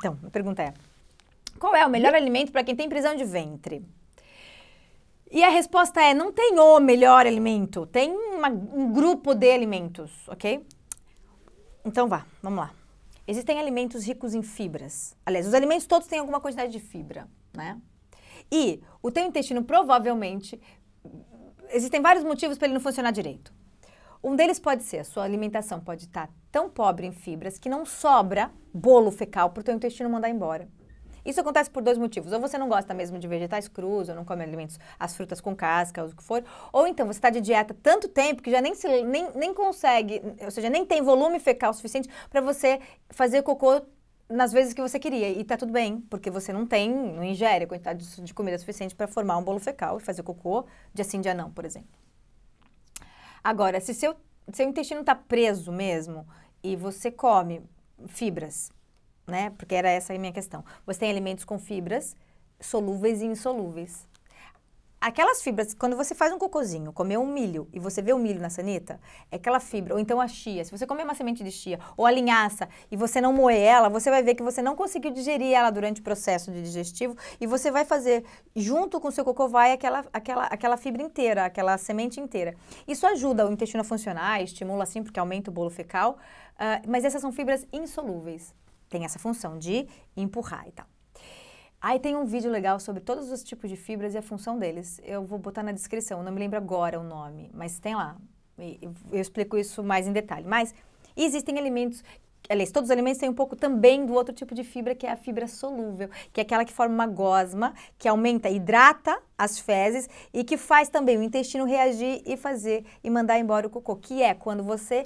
Então, a pergunta é: qual é o melhor alimento para quem tem prisão de ventre? E a resposta é: não tem o melhor alimento, tem uma, um grupo de alimentos, ok? Então vá, vamos lá. Existem alimentos ricos em fibras. Aliás, os alimentos todos têm alguma quantidade de fibra, né? E o teu intestino provavelmente. Existem vários motivos para ele não funcionar direito. Um deles pode ser a sua alimentação pode estar tá tão pobre em fibras que não sobra bolo fecal para o teu intestino mandar embora. Isso acontece por dois motivos. Ou você não gosta mesmo de vegetais crus, ou não come alimentos, as frutas com casca, ou o que for. Ou então você está de dieta tanto tempo que já nem, se, nem, nem consegue, ou seja, nem tem volume fecal suficiente para você fazer cocô nas vezes que você queria. E está tudo bem, porque você não tem, não ingere a quantidade de, de comida suficiente para formar um bolo fecal e fazer cocô de assim dia não, por exemplo. Agora, se seu, seu intestino está preso mesmo e você come fibras, né? Porque era essa a minha questão. Você tem alimentos com fibras solúveis e insolúveis aquelas fibras, quando você faz um cocôzinho, comer um milho e você vê o milho na sanita, é aquela fibra, ou então a chia, se você comer uma semente de chia ou a linhaça e você não moer ela, você vai ver que você não conseguiu digerir ela durante o processo de digestivo e você vai fazer junto com o seu cocô vai aquela, aquela, aquela fibra inteira, aquela semente inteira. Isso ajuda o intestino a funcionar, estimula assim porque aumenta o bolo fecal, uh, mas essas são fibras insolúveis. Tem essa função de empurrar e tal. Aí tem um vídeo legal sobre todos os tipos de fibras e a função deles. Eu vou botar na descrição, não me lembro agora o nome, mas tem lá. Eu explico isso mais em detalhe. Mas existem alimentos, aliás, todos os alimentos têm um pouco também do outro tipo de fibra, que é a fibra solúvel, que é aquela que forma uma gosma, que aumenta, hidrata as fezes e que faz também o intestino reagir e fazer e mandar embora o cocô, que é quando você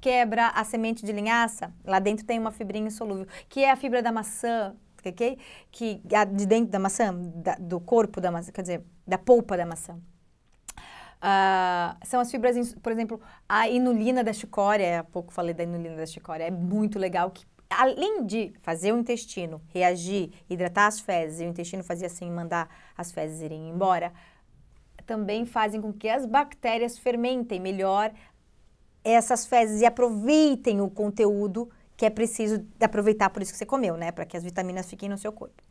quebra a semente de linhaça, lá dentro tem uma fibrinha insolúvel, que é a fibra da maçã, que de dentro da maçã, da, do corpo da maçã, quer dizer, da polpa da maçã. Uh, são as fibras, por exemplo, a inulina da chicória, há pouco falei da inulina da chicória, é muito legal que além de fazer o intestino reagir, hidratar as fezes, e o intestino fazer assim, mandar as fezes irem embora, também fazem com que as bactérias fermentem melhor essas fezes e aproveitem o conteúdo que é preciso aproveitar por isso que você comeu, né? Para que as vitaminas fiquem no seu corpo.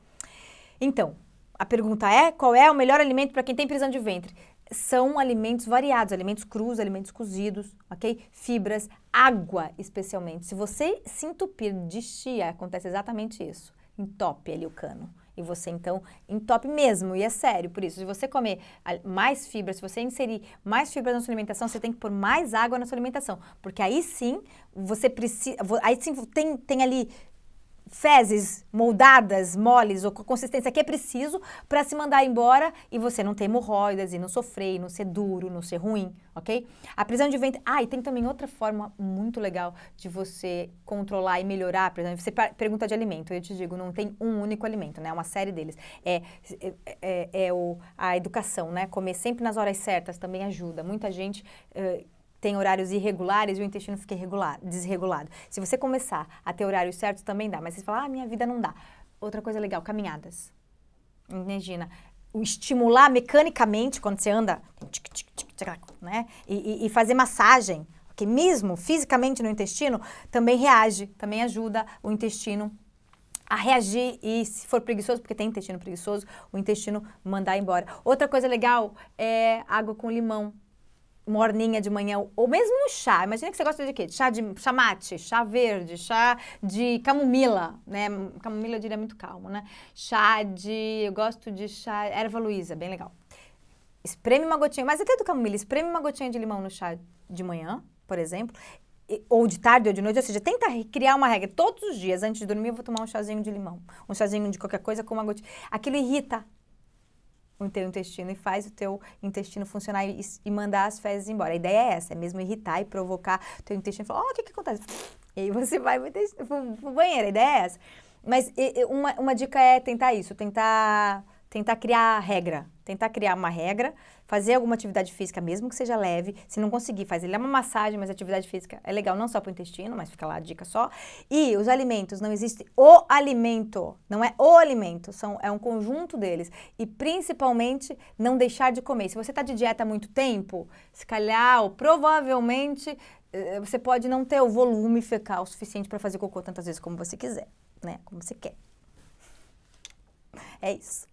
Então, a pergunta é: qual é o melhor alimento para quem tem prisão de ventre? São alimentos variados, alimentos crus, alimentos cozidos, ok? Fibras, água especialmente. Se você se entupir de chia, acontece exatamente isso. Entope ali o cano. E você então entope mesmo, e é sério, por isso, se você comer mais fibra, se você inserir mais fibra na sua alimentação, você tem que pôr mais água na sua alimentação, porque aí sim, você precisa, aí sim tem, tem ali fezes moldadas, moles ou com a consistência que é preciso para se mandar embora e você não ter hemorroidas e não sofrer, e não ser duro, não ser ruim, ok? A prisão de ventre. Ah, e tem também outra forma muito legal de você controlar e melhorar. Por exemplo, você pergunta de alimento, eu te digo, não tem um único alimento, né? É uma série deles. É, é, é, é o, a educação, né? Comer sempre nas horas certas também ajuda. Muita gente. Uh, tem horários irregulares e o intestino fica desregulado. Se você começar a ter horários certos, também dá. Mas você fala, ah, minha vida não dá. Outra coisa legal, caminhadas. Imagina, estimular mecanicamente quando você anda, né? E, e, e fazer massagem, que mesmo fisicamente no intestino, também reage, também ajuda o intestino a reagir e se for preguiçoso, porque tem intestino preguiçoso, o intestino mandar embora. Outra coisa legal é água com limão morninha de manhã, ou mesmo um chá. Imagina que você gosta de quê? Chá de chá mate, chá verde, chá de camomila, né? Camomila eu diria muito calmo, né? Chá de, eu gosto de chá erva luísa, bem legal. Espreme uma gotinha, mas até do camomila, espreme uma gotinha de limão no chá de manhã, por exemplo, ou de tarde ou de noite, ou seja, tenta criar uma regra. Todos os dias, antes de dormir, eu vou tomar um chazinho de limão, um chazinho de qualquer coisa com uma gotinha. Aquilo irrita o teu intestino e faz o teu intestino funcionar e, e mandar as fezes embora. A ideia é essa, é mesmo irritar e provocar o teu intestino e falar, ó, oh, o que que acontece? E aí você vai pro banheiro, a ideia é essa. Mas e, uma, uma dica é tentar isso, tentar tentar criar regra, tentar criar uma regra, fazer alguma atividade física, mesmo que seja leve. Se não conseguir, faz ele é uma massagem, mas atividade física é legal não só para o intestino, mas fica lá a dica só. E os alimentos, não existe o alimento, não é o alimento, são, é um conjunto deles. E principalmente, não deixar de comer. Se você está de dieta há muito tempo, se calhar ou provavelmente eh, você pode não ter o volume fecal suficiente para fazer cocô tantas vezes como você quiser, né? Como você quer. É isso.